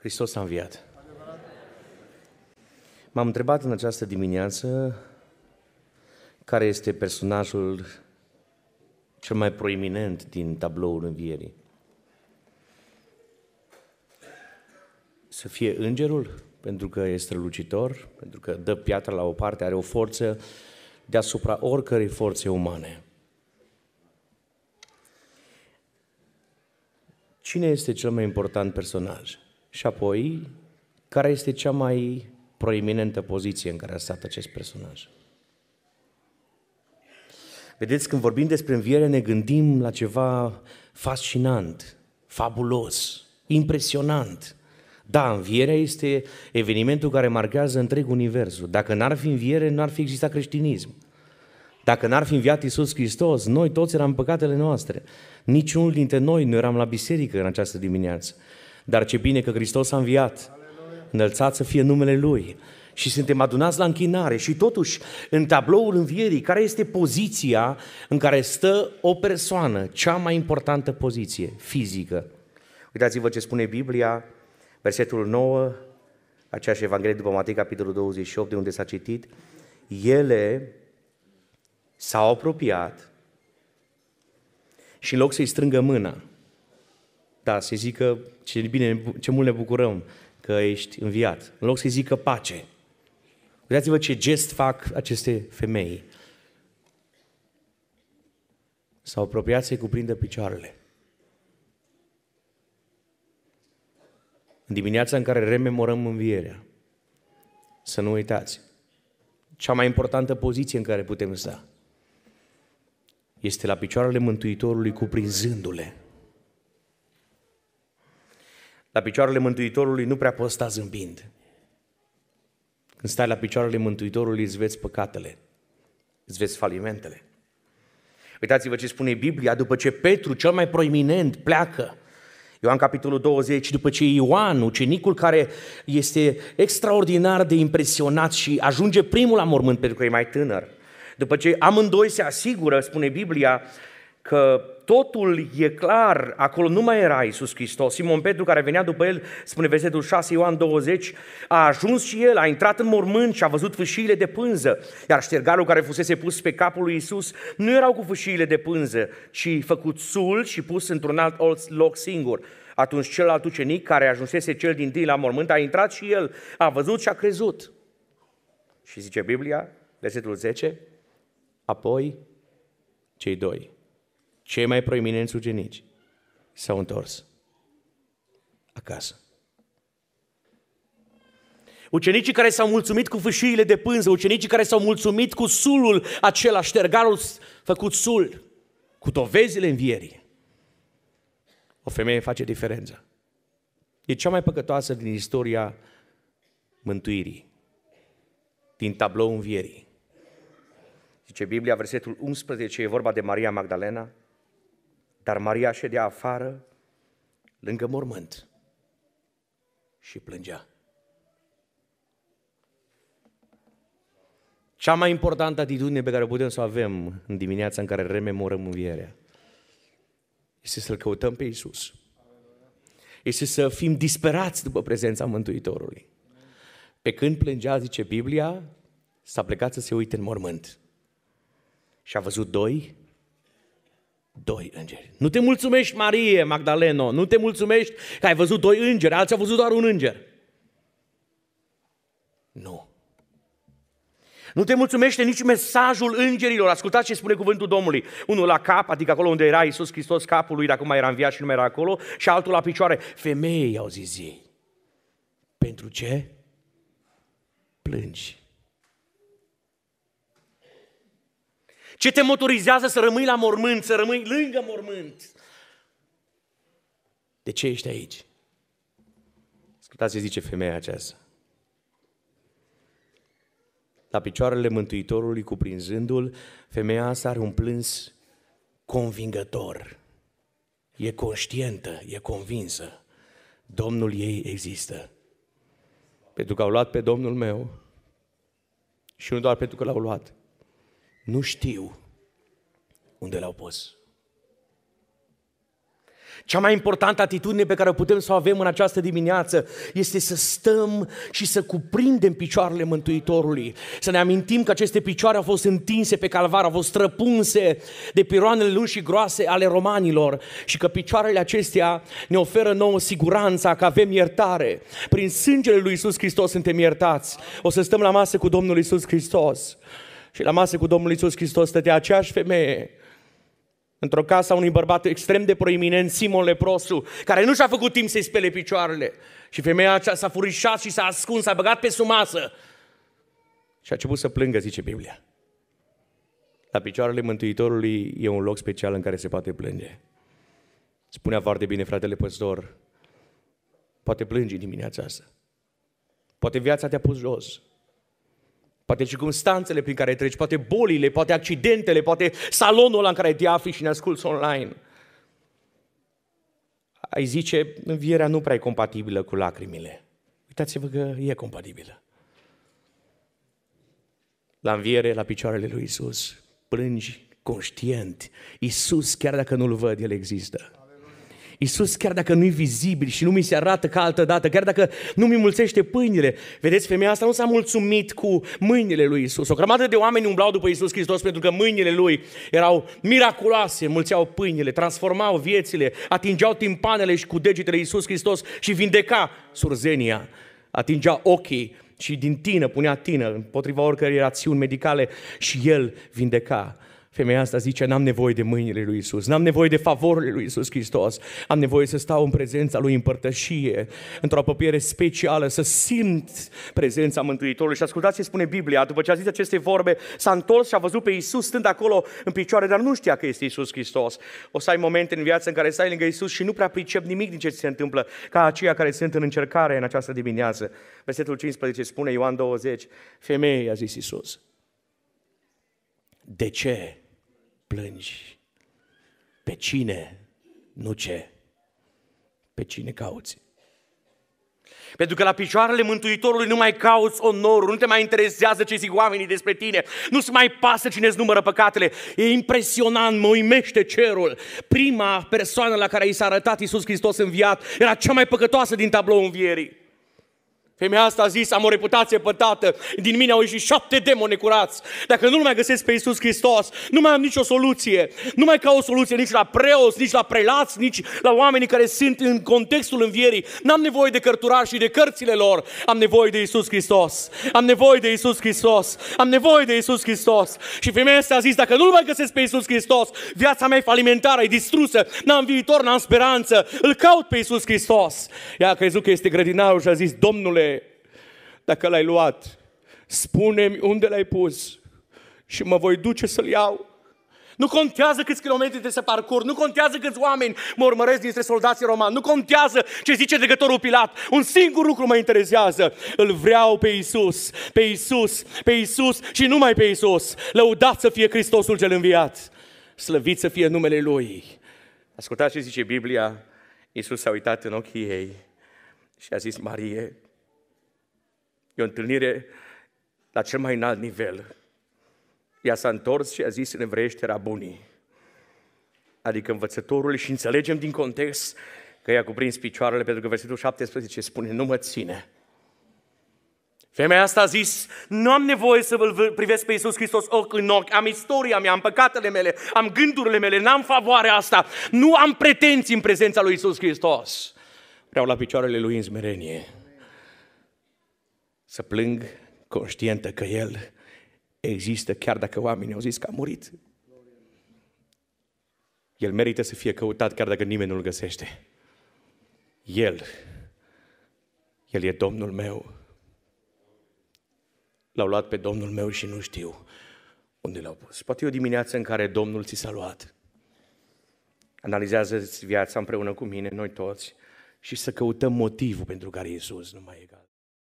Hristos a înviat. M-am întrebat în această dimineață care este personajul cel mai proeminent din tabloul învierii. Să fie îngerul, pentru că este strălucitor, pentru că dă piatra la o parte, are o forță deasupra oricărei forțe umane. Cine este cel mai important personaj? Și apoi, care este cea mai proeminentă poziție în care a stat acest personaj? Vedeți, când vorbim despre înviere, ne gândim la ceva fascinant, fabulos, impresionant. Da, învierea este evenimentul care marchează întreg universul. Dacă n-ar fi înviere, n-ar fi existat creștinism. Dacă n-ar fi înviat Iisus Hristos, noi toți eram păcatele noastre. Niciunul dintre noi nu eram la biserică în această dimineață. Dar ce bine că Hristos a înviat. Înălțat să fie numele Lui. Și suntem adunați la închinare. Și totuși, în tabloul învierii, care este poziția în care stă o persoană? Cea mai importantă poziție fizică. Uitați-vă ce spune Biblia, versetul 9, aceeași Evanghelie după Matei, capitolul 28, de unde s-a citit. Ele s-au apropiat și în loc să-i strângă mâna, da, să zică ce bine, ce mult ne bucurăm că ești înviat. În loc să-i zică pace. Uitați-vă ce gest fac aceste femei. S-au apropiat să-i cuprindă picioarele. În dimineața în care rememorăm învierea, să nu uitați, cea mai importantă poziție în care putem sta este la picioarele Mântuitorului cuprinzându-le la picioarele Mântuitorului nu prea poți sta zâmbind. Când stai la picioarele Mântuitorului îți vezi păcatele, îți vezi falimentele. Uitați-vă ce spune Biblia după ce Petru, cel mai proeminent, pleacă. Ioan capitolul 20, după ce Ioan, ucenicul care este extraordinar de impresionat și ajunge primul la mormânt pentru că e mai tânăr. După ce amândoi se asigură, spune Biblia, că totul e clar, acolo nu mai era Iisus Hristos. Simon Petru, care venea după el, spune versetul 6 Ioan 20, a ajuns și el, a intrat în mormânt și a văzut fâșiile de pânză, iar ștergarul care fusese pus pe capul lui Iisus nu erau cu fâșiile de pânză, ci făcut sul și pus într-un alt loc singur. Atunci celălalt ucenic, care ajunsese cel din tâi la mormânt, a intrat și el, a văzut și a crezut. Și zice Biblia, versetul 10, apoi cei doi cei mai proeminenți ucenici s-au întors acasă. Ucenicii care s-au mulțumit cu fâșiile de pânză, ucenicii care s-au mulțumit cu sulul acela, ștergarul făcut sul, cu dovezile învierii. O femeie face diferența. E cea mai păcătoasă din istoria mântuirii, din tablou învierii. Zice Biblia, versetul 11, e vorba de Maria Magdalena, dar Maria ședea afară, lângă mormânt, și plângea. Cea mai importantă atitudine pe care putem să o avem în dimineața în care rememorăm învierea este să-L căutăm pe Iisus. Este să fim disperați după prezența Mântuitorului. Pe când plângea, zice Biblia, s-a plecat să se uite în mormânt. Și a văzut doi doi îngeri. Nu te mulțumești, Marie Magdaleno, nu te mulțumești că ai văzut doi îngeri, alții au văzut doar un înger. Nu. Nu te mulțumește nici mesajul îngerilor. Ascultați ce spune cuvântul Domnului. Unul la cap, adică acolo unde era Iisus Hristos, capul lui, dacă mai era în viață și nu mai era acolo, și altul la picioare. Femeie, au zis ei. Pentru ce? Plângi. Ce te motorizează să rămâi la mormânt, să rămâi lângă mormânt? De ce ești aici? Ascultați ce zice femeia aceasta. La picioarele Mântuitorului, cuprinzându-l, femeia asta are un plâns convingător. E conștientă, e convinsă. Domnul ei există. Pentru că au luat pe Domnul meu și nu doar pentru că l-au luat, nu știu unde le au pus. Cea mai importantă atitudine pe care o putem să o avem în această dimineață este să stăm și să cuprindem picioarele Mântuitorului. Să ne amintim că aceste picioare au fost întinse pe calvar, au fost străpunse de piroanele lungi și groase ale romanilor și că picioarele acestea ne oferă nouă siguranța că avem iertare. Prin sângele lui Isus Hristos suntem iertați. O să stăm la masă cu Domnul Isus Hristos și la masă cu Domnul Iisus Hristos stătea aceeași femeie, într-o casă a unui bărbat extrem de proeminent, Simon Leprosu, care nu și-a făcut timp să-i spele picioarele. Și femeia aceea s-a furișat și s-a ascuns, s-a băgat pe sumasă. Și a început să plângă, zice Biblia. La picioarele Mântuitorului e un loc special în care se poate plânge. Spunea foarte bine fratele păstor, poate plângi dimineața asta. Poate viața te-a pus jos. Poate circunstanțele prin care treci, poate bolile, poate accidentele, poate salonul ăla în care te afli și ne asculți online. Ai zice, învierea nu prea e compatibilă cu lacrimile. Uitați-vă că e compatibilă. La înviere, la picioarele lui Isus, plângi conștient. Isus, chiar dacă nu-L văd, El există. Iisus, chiar dacă nu-i vizibil și nu mi se arată ca altă dată, chiar dacă nu mi mulțește pâinile, vedeți, femeia asta nu s-a mulțumit cu mâinile lui Iisus. O grămadă de oameni umblau după Iisus Hristos pentru că mâinile lui erau miraculoase, mulțeau pâinile, transformau viețile, atingeau timpanele și cu degetele Iisus Hristos și vindeca surzenia, atingea ochii și din tină punea tină împotriva oricărei rațiuni medicale și el vindeca. Femeia asta zice, n-am nevoie de mâinile lui Isus, n-am nevoie de favorile lui Isus Hristos, am nevoie să stau în prezența lui în părtășie, într-o apropiere specială, să simt prezența Mântuitorului. Și ascultați ce spune Biblia, după ce a zis aceste vorbe, s-a întors și a văzut pe Isus stând acolo în picioare, dar nu știa că este Isus Hristos. O să ai momente în viață în care stai lângă Isus și nu prea pricep nimic din ce se întâmplă, ca aceia care sunt în încercare în această dimineață. Versetul 15 spune Ioan 20, femeie, a zis Isus. De ce plângi. Pe cine, nu ce, pe cine cauți. Pentru că la picioarele Mântuitorului nu mai cauți onorul, nu te mai interesează ce zic oamenii despre tine, nu se mai pasă cine îți numără păcatele. E impresionant, mă uimește cerul. Prima persoană la care i s-a arătat Iisus Hristos înviat era cea mai păcătoasă din tabloul învierii. Femeia asta a zis, am o reputație pătată, din mine au ieșit șapte demoni curați. Dacă nu-L mai găsesc pe Iisus Hristos, nu mai am nicio soluție. Nu mai ca o soluție nici la preoți, nici la prelați, nici la oamenii care sunt în contextul învierii. N-am nevoie de cărturari și de cărțile lor. Am nevoie de Iisus Hristos. Am nevoie de Iisus Hristos. Am nevoie de Iisus Hristos. Și femeia asta a zis, dacă nu-L mai găsesc pe Iisus Hristos, viața mea e falimentară, e distrusă, n-am viitor, n-am speranță. Îl caut pe Iisus Hristos. Ea a crezut că este grădinarul și a zis, Domnule, dacă l-ai luat. Spune-mi unde l-ai pus și mă voi duce să-l iau. Nu contează câți kilometri trebuie să parcur, nu contează câți oameni mă urmăresc dintre soldații romani, nu contează ce zice legătorul Pilat. Un singur lucru mă interesează. Îl vreau pe Isus, pe Isus, pe Isus și numai pe Isus. Lăudat să fie Hristosul cel înviat. Slăvit să fie numele Lui. Ascultați ce zice Biblia. Isus s-a uitat în ochii ei și a zis, Marie, E o întâlnire la cel mai înalt nivel. Ea s-a întors și a zis în evreiește rabunii, adică învățătorul și înțelegem din context că i-a cuprins picioarele, pentru că versetul 17 spune, nu mă ține. Femeia asta a zis, nu am nevoie să vă privesc pe Iisus Hristos ochi în ochi, am istoria mea, am păcatele mele, am gândurile mele, n-am favoarea asta, nu am pretenții în prezența lui Iisus Hristos. Vreau la picioarele lui în smerenie să plâng conștientă că El există chiar dacă oamenii au zis că a murit. El merită să fie căutat chiar dacă nimeni nu-L găsește. El, El e Domnul meu. L-au luat pe Domnul meu și nu știu unde l-au pus. Poate e o dimineață în care Domnul ți s-a luat. Analizează-ți viața împreună cu mine, noi toți, și să căutăm motivul pentru care Iisus nu mai e egal.